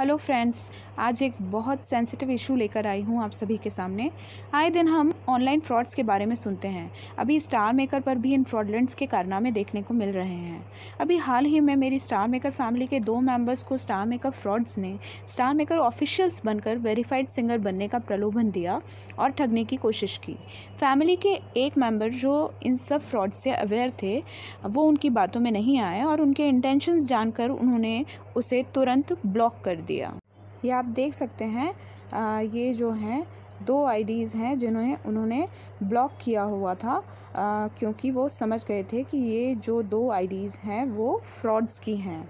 hello friends आज एक बहुत सेंसिटिव इशू लेकर आई हूँ आप सभी के सामने आए दिन हम ऑनलाइन फ्रॉड्स के बारे में सुनते हैं अभी स्टार मेकर पर भी इन फ्रॉडलेंट्स के कारनामे देखने को मिल रहे हैं अभी हाल ही में मेरी स्टार मेकर फैमिली के दो मेंबर्स को स्टार मेकर फ्रॉड्स ने स्टार मेकर ऑफिशियल्स बनकर वेरीफाइड सिंगर बनने का प्रलोभन दिया और ठगने की कोशिश की फैमिली के एक मेम्बर जो इन सब फ्रॉड से अवेयर थे वो उनकी बातों में नहीं आए और उनके इंटेंशंस जानकर उन्होंने उसे तुरंत ब्लॉक कर दिया दिया ये आप देख सकते हैं आ, ये जो हैं दो आईडीज़ हैं जिन्हें उन्होंने ब्लॉक किया हुआ था आ, क्योंकि वो समझ गए थे कि ये जो दो आईडीज़ हैं वो फ्रॉड्स की हैं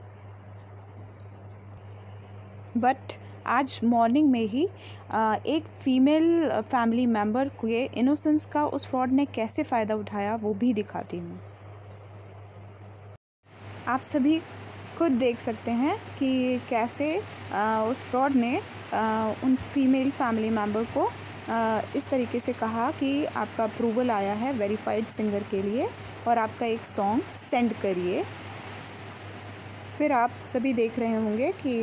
बट आज मॉर्निंग में ही आ, एक फ़ीमेल फैमिली मेम्बर के इनोसेंस का उस फ्रॉड ने कैसे फ़ायदा उठाया वो भी दिखाती हूँ आप सभी खुद देख सकते हैं कि कैसे उस फ्रॉड ने उन फीमेल फैमिली मेम्बर को इस तरीके से कहा कि आपका अप्रूवल आया है वेरीफाइड सिंगर के लिए और आपका एक सॉन्ग सेंड करिए फिर आप सभी देख रहे होंगे कि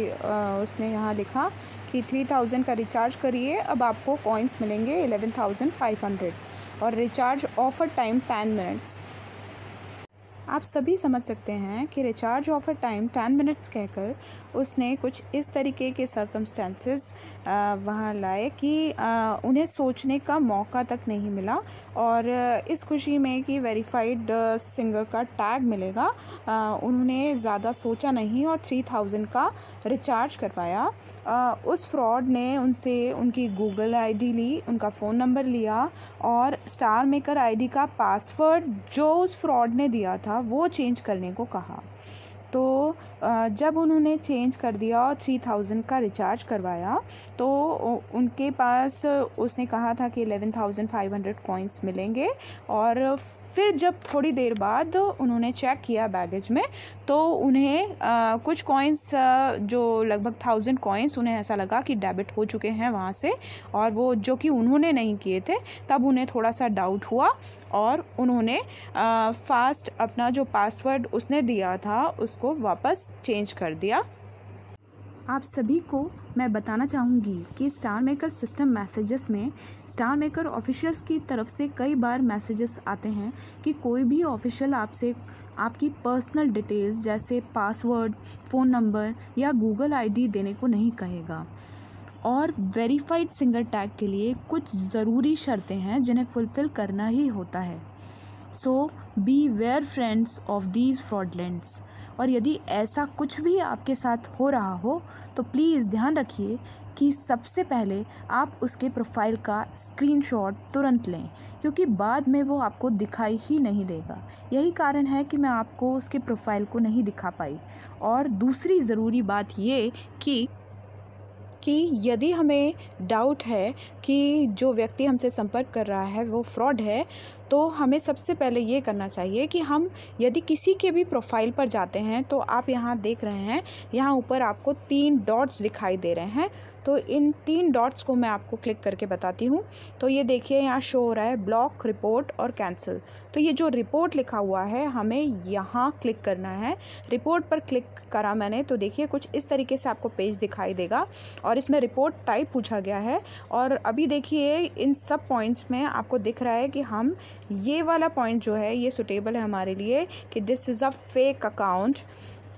उसने यहाँ लिखा कि थ्री थाउजेंड का रिचार्ज करिए अब आपको कॉइन्स मिलेंगे एलेवन थाउजेंड फाइव हंड्रेड और recharge offer time ten minutes आप सभी समझ सकते हैं कि recharge offer time ten minutes कहकर उसने कुछ इस तरीके के सरकमस्टेंसेस वहाँ लाए कि उन्हें सोचने का मौका तक नहीं मिला और इस खुशी में कि वेरीफाइड सिंगर का टैग मिलेगा उन्होंने ज़्यादा सोचा नहीं और थ्री थाउजेंड का रिचार्ज करवाया उस फ्रॉड ने उनसे उनकी गूगल आईडी ली उनका फ़ोन नंबर लिया और स्टार मेकर आईडी का पासवर्ड जो उस फ्रॉड ने दिया था था वो चेंज करने को कहा तो जब उन्होंने चेंज कर दिया और थ्री थाउजेंड का रिचार्ज करवाया तो उनके पास उसने कहा था कि eleven thousand five hundred coins मिलेंगे और फिर जब थोड़ी देर बाद उन्होंने चेक किया बैगेज में तो उन्हें आ, कुछ कॉइन्स जो लगभग थाउजेंड कॉइन्स उन्हें ऐसा लगा कि डेबिट हो चुके हैं वहाँ से और वो जो कि उन्होंने नहीं किए थे तब उन्हें थोड़ा सा डाउट हुआ और उन्होंने आ, फास्ट अपना जो पासवर्ड उसने दिया था उस उसको वापस चेंज कर दिया आप सभी को मैं बताना चाहूँगी कि स्टार मेकर सिस्टम मैसेजेस में स्टार मेकर ऑफिशियल्स की तरफ से कई बार मैसेजेस आते हैं कि कोई भी ऑफिशियल आपसे आपकी पर्सनल डिटेल्स जैसे पासवर्ड फ़ोन नंबर या गूगल आईडी देने को नहीं कहेगा और वेरीफाइड सिंगर टैग के लिए कुछ ज़रूरी शर्तें हैं जिन्हें फुलफ़िल करना ही होता है so be aware friends of these fraudulents और यदि ऐसा कुछ भी आपके साथ हो रहा हो तो प्लीज़ ध्यान रखिए कि सबसे पहले आप उसके प्रोफाइल का स्क्रीनशॉट तुरंत लें क्योंकि बाद में वो आपको दिखाई ही नहीं देगा यही कारण है कि मैं आपको उसके प्रोफाइल को नहीं दिखा पाई और दूसरी ज़रूरी बात ये कि कि यदि हमें डाउट है कि जो व्यक्ति हमसे संपर्क कर रहा है वो फ्रॉड है तो हमें सबसे पहले ये करना चाहिए कि हम यदि किसी के भी प्रोफाइल पर जाते हैं तो आप यहाँ देख रहे हैं यहाँ ऊपर आपको तीन डॉट्स दिखाई दे रहे हैं तो इन तीन डॉट्स को मैं आपको क्लिक करके बताती हूँ तो ये देखिए यहाँ शो हो रहा है ब्लॉक रिपोर्ट और कैंसिल तो ये जो रिपोर्ट लिखा हुआ है हमें यहाँ क्लिक करना है रिपोर्ट पर क्लिक करा मैंने तो देखिए कुछ इस तरीके से आपको पेज दिखाई देगा और इसमें रिपोर्ट टाइप पूछा गया है और अभी देखिए इन सब पॉइंट्स में आपको दिख रहा है कि हम ये वाला पॉइंट जो है ये सुटेबल है हमारे लिए कि this is a fake account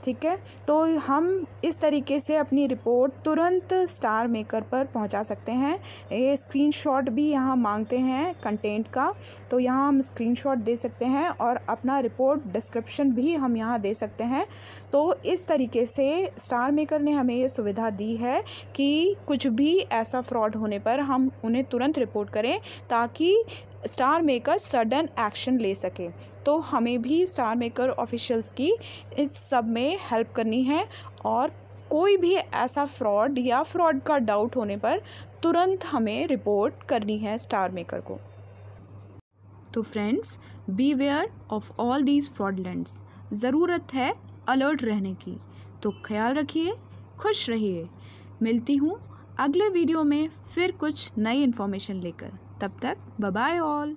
ठीक है तो हम इस तरीके से अपनी रिपोर्ट तुरंत स्टार मेकर पर पहुंचा सकते हैं ये स्क्रीनशॉट भी यहाँ मांगते हैं कंटेंट का तो यहाँ हम स्क्रीनशॉट दे सकते हैं और अपना रिपोर्ट डिस्क्रिप्शन भी हम यहाँ दे सकते हैं तो इस तरीके से स्टार मेकर ने हमें ये सुविधा दी है कि कुछ भी ऐसा फ्रॉड होने पर हम उन्हें तुरंत रिपोर्ट करें ताकि स्टार मेकर सडन एक्शन ले सके तो हमें भी स्टार मेकर ऑफिशियल्स की इस सब में हेल्प करनी है और कोई भी ऐसा फ्रॉड या फ्रॉड का डाउट होने पर तुरंत हमें रिपोर्ट करनी है स्टार मेकर को तो friends be aware of all these fraudulents ज़रूरत है अलर्ट रहने की तो ख्याल रखिए खुश रहिए मिलती हूँ अगले वीडियो में फिर कुछ नई इन्फॉर्मेशन लेकर तब तक बाय ऑल